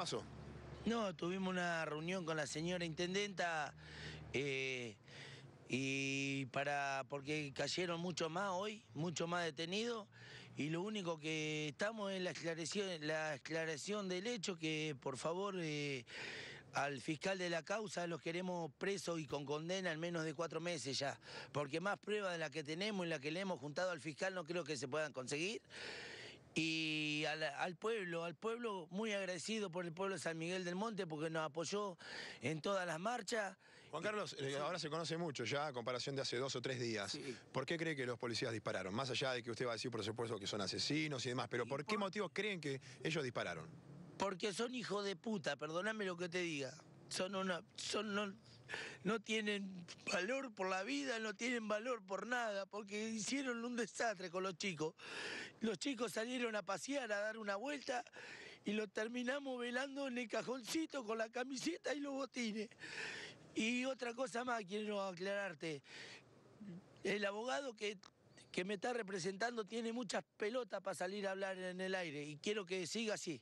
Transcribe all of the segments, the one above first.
pasó? No, tuvimos una reunión con la señora intendenta eh, y para porque cayeron mucho más hoy, mucho más detenidos y lo único que estamos en la aclaración, la del hecho que por favor eh, al fiscal de la causa los queremos presos y con condena al menos de cuatro meses ya, porque más pruebas de la que tenemos y la que le hemos juntado al fiscal no creo que se puedan conseguir y al, pueblo, al pueblo muy agradecido por el pueblo de San Miguel del Monte porque nos apoyó en todas las marchas. Juan Carlos, ahora se conoce mucho ya a comparación de hace dos o tres días. ¿Por qué cree que los policías dispararon? Más allá de que usted va a decir, por supuesto, que son asesinos y demás, pero ¿por, qué motivos creen que ellos dispararon? Porque son hijos de puta, perdóname lo que te diga. Son una. Son, no tienen valor por la vida, no tienen valor por nada, porque hicieron un desastre con los chicos. Los chicos salieron a pasear, a dar una vuelta y lo terminamos velando en el cajoncito con la camiseta y los botines. Y otra cosa más quiero aclararte. El abogado que que me está representando tiene muchas pelotas para salir a hablar en el aire y quiero que siga así.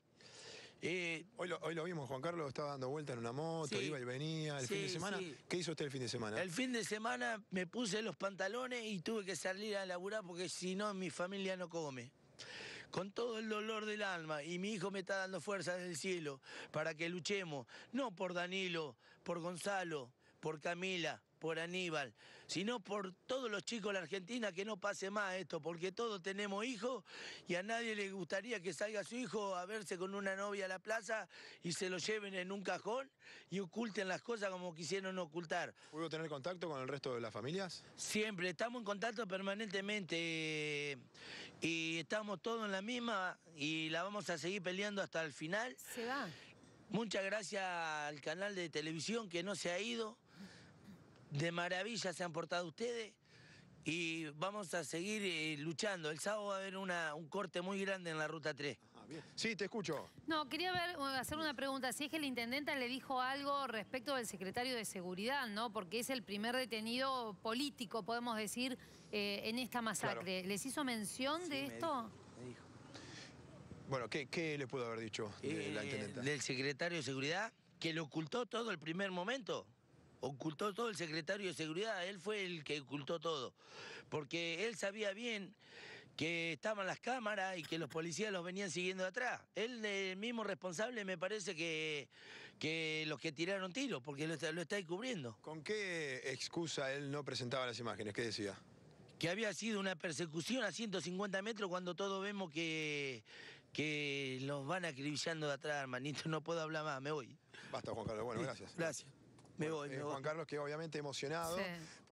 Eh, hoy, lo, vimos, Juan Carlos estaba dando vuelta en una moto, iba y venía. El fin de semana, ¿qué hizo usted el fin de semana? El fin de semana me puse los pantalones y tuve que salir a laburar porque si no mi familia no come. Con todo el dolor del alma y mi hijo me está dando fuerzas del cielo para que luchemos, no por Danilo, por Gonzalo, por Camila, por Aníbal, sino por todos los chicos de la Argentina, que no pase más esto, porque todos tenemos hijos y a nadie le gustaría que salga su hijo a verse con una novia a la plaza y se lo lleven en un cajón y oculten las cosas como quisieron ocultar. ¿Puedo tener contacto con el resto de las familias? Siempre, estamos en contacto permanentemente eh, y estamos todos en la misma y la vamos a seguir peleando hasta el final. Se va. Muchas gracias al canal de televisión que no se ha ido de maravilla se han portado ustedes y vamos a seguir eh, luchando. El sábado va a haber una, un corte muy grande en la ruta 3. Ah, sí, te escucho. No, quería eh, hacer una pregunta. Si es que el Intendenta le dijo algo respecto del secretario de Seguridad, ¿no? Porque es el primer detenido político, podemos decir, eh, en esta masacre. ¿Les hizo mención de esto? Bueno, ¿qué, le pudo haber dicho la intendenta? Del secretario de Seguridad, que lo ocultó todo el primer momento ocultó todo el secretario de Seguridad, él fue el que ocultó todo, porque él sabía bien que estaban las cámaras y que los policías los venían siguiendo de atrás. Él, el mismo responsable, me parece que, que los que tiraron tiros, porque lo está, cubriendo. ¿Con qué excusa él no presentaba las imágenes? ¿Qué decía? que había sido una persecución a 150 metros cuando todos vemos que, que los van acribillando de atrás, hermanito. No puedo hablar más, me voy. Basta, Juan Carlos. Bueno, gracias. Gracias. Eh, me Juan Carlos, que obviamente emocionado.